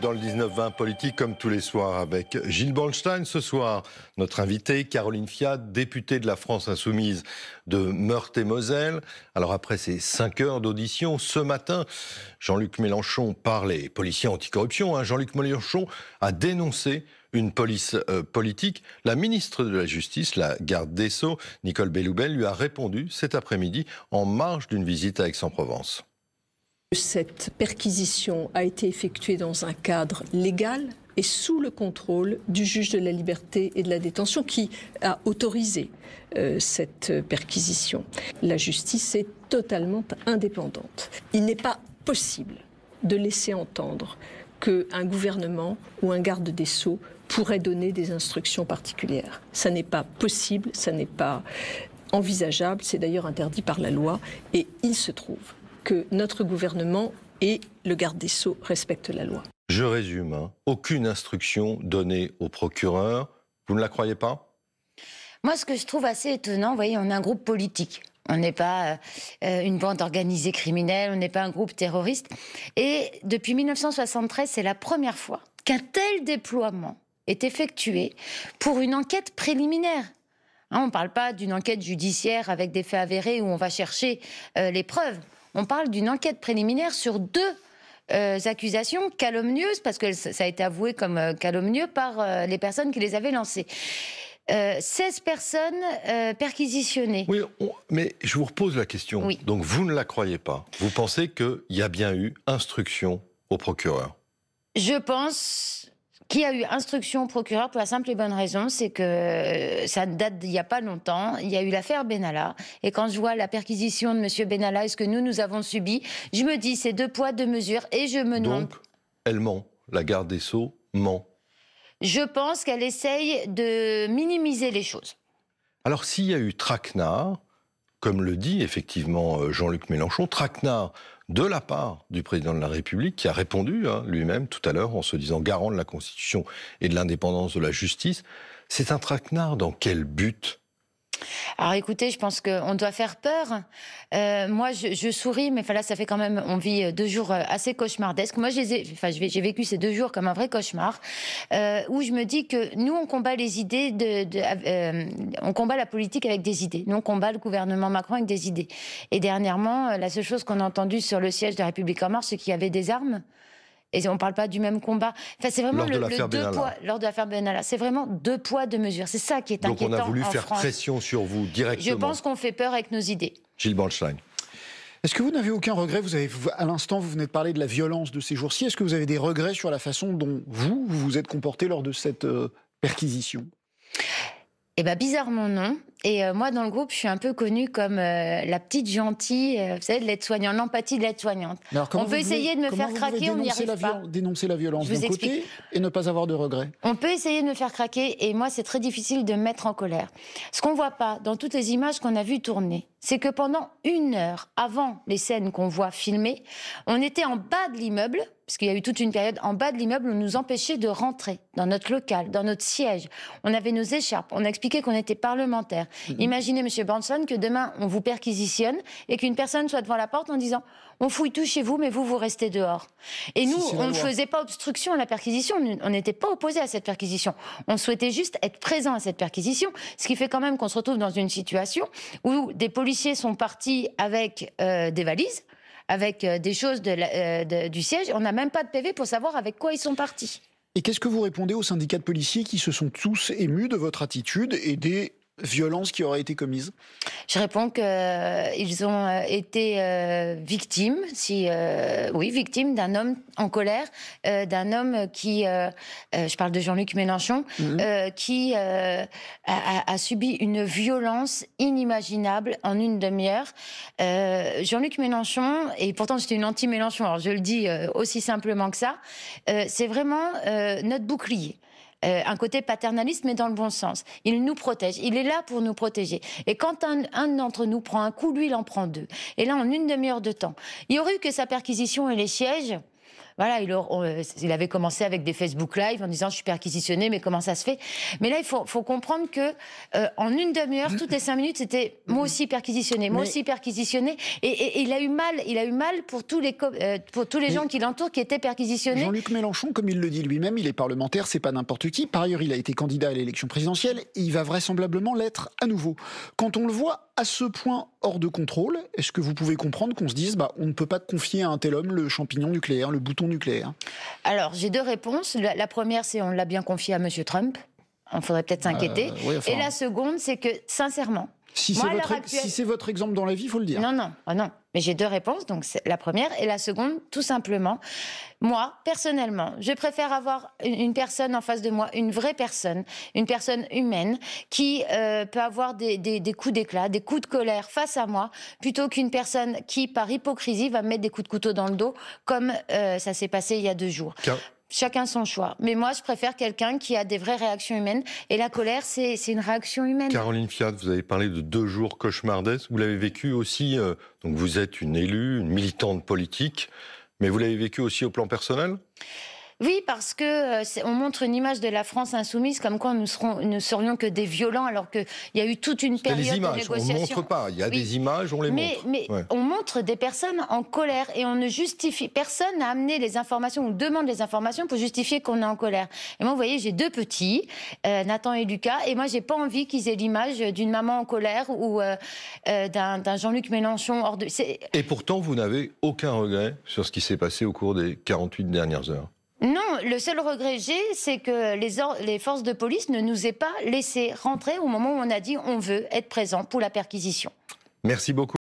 dans le 19-20 politique, comme tous les soirs, avec Gilles Bornstein ce soir, notre invité, Caroline Fiat, députée de la France Insoumise de Meurthe et Moselle. Alors, après ces cinq heures d'audition, ce matin, Jean-Luc Mélenchon parlait policiers anticorruption. Hein. Jean-Luc Mélenchon a dénoncé une police euh, politique. La ministre de la Justice, la garde des Sceaux, Nicole Belloubet, lui a répondu cet après-midi en marge d'une visite à Aix-en-Provence. Cette perquisition a été effectuée dans un cadre légal et sous le contrôle du juge de la liberté et de la détention qui a autorisé euh, cette perquisition. La justice est totalement indépendante. Il n'est pas possible de laisser entendre qu'un gouvernement ou un garde des sceaux pourrait donner des instructions particulières. Ça n'est pas possible, ça n'est pas envisageable, c'est d'ailleurs interdit par la loi, et il se trouve que notre gouvernement et le garde des Sceaux respectent la loi. Je résume, hein. aucune instruction donnée au procureur. Vous ne la croyez pas moi, ce que je trouve assez étonnant, vous voyez, on est un groupe politique. On n'est pas euh, une bande organisée criminelle, on n'est pas un groupe terroriste. Et depuis 1973, c'est la première fois qu'un tel déploiement est effectué pour une enquête préliminaire. Hein, on ne parle pas d'une enquête judiciaire avec des faits avérés où on va chercher euh, les preuves on parle d'une enquête préliminaire sur deux euh, accusations calomnieuses, parce que ça a été avoué comme euh, calomnieux par euh, les personnes qui les avaient lancées. 16 personnes perquisitionnées. Oui, mais je vous repose la question. Donc vous ne la croyez pas. Vous pensez qu'il y a bien eu instruction au procureur Je pense qui a eu instruction au procureur pour la simple et bonne raison, c'est que euh, ça date d'il n'y a pas longtemps. Il y a eu l'affaire Benalla. Et quand je vois la perquisition de M. Benalla et ce que nous, nous avons subi, je me dis c'est deux poids, deux mesures. Et je me demande. Donc, elle ment. La garde des Sceaux ment. Je pense qu'elle essaye de minimiser les choses. Alors, s'il y a eu traquenard, comme le dit effectivement euh, Jean-Luc Mélenchon, traquenard de la part du président de la République, qui a répondu hein, lui-même tout à l'heure en se disant garant de la Constitution et de l'indépendance de la justice, c'est un traquenard dans quel but alors écoutez, je pense qu'on doit faire peur. Euh, moi, je, souris, mais là, ça fait quand même, on vit euh, deux jours euh, assez cauchemardesques. Moi, j'ai vécu ces deux jours comme un vrai cauchemar, où je me dis que nous, on combat les idées, de, on combat la politique avec des idées. Nous, on combat le gouvernement Macron avec des idées. Et dernièrement, la seule chose qu'on a entendue sur le siège de République en marche, c'est qu'il y avait des armes. Et on ne parle pas du même combat. Enfin, c'est vraiment lors le, de deux lors de l'affaire Benalla. C'est vraiment deux poids, deux mesures. C'est ça qui est Donc inquiétant. Donc on a voulu faire pression sur vous directement. Je pense qu'on fait peur avec nos idées. Gilles Bernstein, Est-ce que vous n'avez aucun regret Vous avez, à l'instant, vous venez de parler de la violence de ces jours-ci. Est-ce que vous avez des regrets sur la façon dont vous vous, êtes comporté lors de cette euh, perquisition eh bien, bizarrement non. Et euh, moi dans le groupe, je suis un peu connue comme euh, la petite gentille, euh, vous savez, de l'aide-soignante, l'empathie de l'aide-soignante. On peut essayer de me faire craquer, on n'y arrive Dénoncer la violence côté et ne pas avoir de regrets. On peut essayer de me faire craquer et moi c'est très difficile de me mettre en colère. Ce qu'on ne voit pas dans toutes les images qu'on a vues tourner, c'est que pendant une heure avant les scènes qu'on voit filmées, on était en bas de l'immeuble, parce qu'il y a eu toute une période en bas de l'immeuble, on nous empêchait de rentrer dans notre local, dans notre siège. On avait nos écharpes, on expliquait qu'on était parlementaire. Mm-hmm. Imaginez, Monsieur Branson, que demain on vous perquisitionne et qu'une personne soit devant la porte en disant on fouille tout chez vous, mais vous, vous restez dehors. Et nous, on ne faisait pas obstruction à la perquisition, on n'était pas opposé à cette perquisition. On souhaitait juste être présent à cette perquisition, ce qui fait quand même qu'on se retrouve dans une situation où des policiers policiers sont partis avec euh, des valises, avec euh, des choses euh, du siège. On n'a même pas de PV pour savoir avec quoi ils sont partis. Et qu'est-ce que vous répondez aux syndicats de policiers qui se sont tous émus de votre attitude et des violence qui aurait été commise Je réponds qu'ils euh, ont euh, été euh, victimes, si, oui, victimes d'un homme en colère, d'un homme qui, je parle de Jean-Luc Mélenchon, mhm. qui a, subi une violence inimaginable en une demi-heure. Jean-Luc Mélenchon, et pourtant c'était une anti-Mélenchon, alors je le dis aussi simplement que ça, c'est vraiment notre bouclier. Euh, un côté paternaliste, mais dans le bon sens. Il nous protège, il est là pour nous protéger. Et quand un, un d'entre nous prend un coup, lui, il en prend deux. Et là, en une demi-heure de temps. Il y aurait eu que sa perquisition et les sièges, voilà, il, euh, il, avait commencé avec des Facebook Live en disant je suis perquisitionné, mais comment ça se fait Mais là, il faut, comprendre que euh, en une demi-heure, toutes les cinq minutes, c'était moi aussi perquisitionné, moi aussi perquisitionné, et, il a eu mal, il a eu mal pour tous les euh, pour tous les gens qui l'entourent qui étaient perquisitionnés. Jean-Luc Mélenchon, comme il le dit lui-même, il est parlementaire, c'est pas n'importe qui. Par ailleurs, il a été candidat à l'élection présidentielle, et il va vraisemblablement l'être à nouveau. Quand on le voit à ce point hors de contrôle, est-ce que vous pouvez comprendre qu'on se dise bah on ne peut pas confier à un tel homme le champignon nucléaire, le bouton nucléaire Alors, j'ai deux réponses. La, première, c'est on l'a bien confié à M. Trump. On faudrait peut-être s'inquiéter. Euh, Et la seconde, c'est que, sincèrement, si c'est votre, exemple dans la vie, il faut le dire. Non, non, ah non. Mais j'ai deux réponses, donc la première et la seconde, tout simplement. Moi, personnellement, je préfère avoir une personne en face de moi, une vraie personne, une personne humaine, qui euh, peut avoir des, coups d'éclat, des coups de colère face à moi, plutôt qu'une personne qui, par hypocrisie, va me mettre des coups de couteau dans le dos, comme euh, ça s'est passé il y a deux jours chacun son choix. Mais moi, je préfère quelqu'un qui a des vraies réactions humaines. Et la colère, c'est une réaction humaine. Caroline Fiat, vous avez parlé de deux jours cauchemardesques. Vous l'avez vécu aussi, euh, donc vous êtes une élue, une militante politique, mais vous l'avez vécu aussi au plan personnel oui, parce que euh, on montre une image de la France insoumise comme quoi nous, serons, ne serions que des violents, alors qu'il y a eu toute une période de négociation. On ne montre pas. Il y a des images, on les montre. Mais on montre des personnes en colère et on ne justifie. Personne n'a amené les informations ou demande les informations pour justifier qu'on est en colère. Et moi, vous voyez, j'ai deux petits, euh, Nathan et Lucas, et moi, j'ai pas envie qu'ils aient l'image d'une maman en colère ou euh, d'un Jean-Luc Mélenchon hors de. Et pourtant, vous n'avez aucun regret sur ce qui s'est passé au cours des 48 dernières heures non, le seul regret j'ai, c'est que les, les, forces de police ne nous aient pas laissé rentrer au moment où on a dit on veut être présent pour la perquisition. Merci beaucoup.